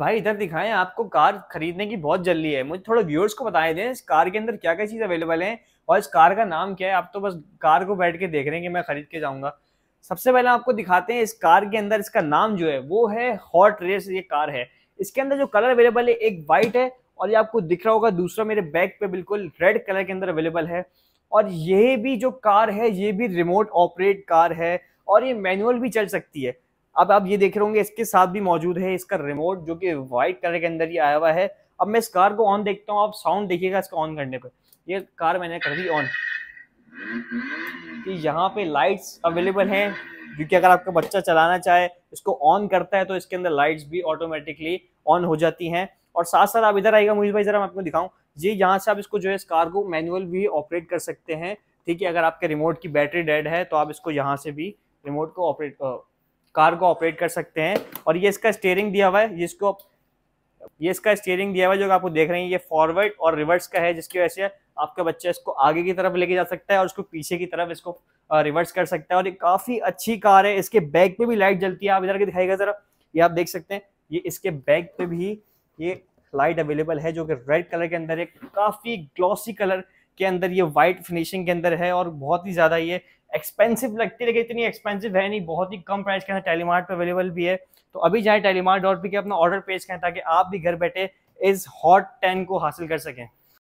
भाई इधर दिखाएं आपको कार खरीदने की बहुत जल्दी है मुझे थोड़ा व्यूअर्स को बताए दें इस कार के अंदर क्या क्या चीज़ अवेलेबल है और इस कार का नाम क्या है आप तो बस कार को बैठ के देख रहे हैं कि मैं खरीद के जाऊंगा सबसे पहले आपको दिखाते हैं इस कार के अंदर इसका नाम जो है वो है हॉट रेस ये कार है इसके अंदर जो कलर अवेलेबल है एक वाइट है और ये आपको दिख रहा होगा दूसरा मेरे बैक पे बिल्कुल रेड कलर के अंदर अवेलेबल है और ये भी जो कार है ये भी रिमोट ऑपरेट कार है और ये मैनुअल भी चल सकती है अब आप ये देख रहे होंगे इसके साथ भी मौजूद है इसका रिमोट जो कि व्हाइट कलर के अंदर ही आया हुआ है अब मैं इस कार को ऑन देखता हूँ आप साउंड देखिएगा इसका ऑन करने पर ये कार मैंने कर दी ऑन कि यहाँ पे लाइट्स अवेलेबल हैं क्योंकि अगर आपका बच्चा चलाना चाहे इसको ऑन करता है तो इसके अंदर लाइट्स भी ऑटोमेटिकली ऑन हो जाती हैं और साथ साथ आप इधर आएगा मुझे भाई जरा मैं आपको दिखाऊं ये यहाँ से आप इसको जो है इस कार को मैनुअल भी ऑपरेट कर सकते हैं ठीक है अगर आपके रिमोट की बैटरी डेड है तो आप इसको यहाँ से भी रिमोट को ऑपरेट कार को ऑपरेट कर सकते हैं और ये इसका स्टेयरिंग दिया हुआ है जिसको ये इसका स्टेयरिंग दिया हुआ है जो आपको देख रहे हैं ये फॉरवर्ड और रिवर्स का है जिसकी वजह से आपका बच्चा इसको आगे की तरफ लेके जा सकता है और इसको पीछे की तरफ इसको रिवर्स कर सकता है और ये काफी अच्छी कार है इसके बैक पे भी लाइट जलती है आप इधर के दिखाएगा जरा ये आप देख सकते हैं ये इसके बैक पे भी ये लाइट अवेलेबल है जो कि रेड कलर के अंदर है काफी ग्लॉसी कलर के अंदर ये वाइट फिनिशिंग के अंदर है और बहुत ही ज़्यादा ये एक्सपेंसिव लगती है लेकिन इतनी एक्सपेंसिव है नहीं बहुत ही कम प्राइस के अंदर टेलीमार्ट पर अवेलेबल भी है तो अभी जाए टेलीमार्ट डॉट पी के अपना ऑर्डर पेज करें ताकि आप भी घर बैठे इस हॉट टेन को हासिल कर सकें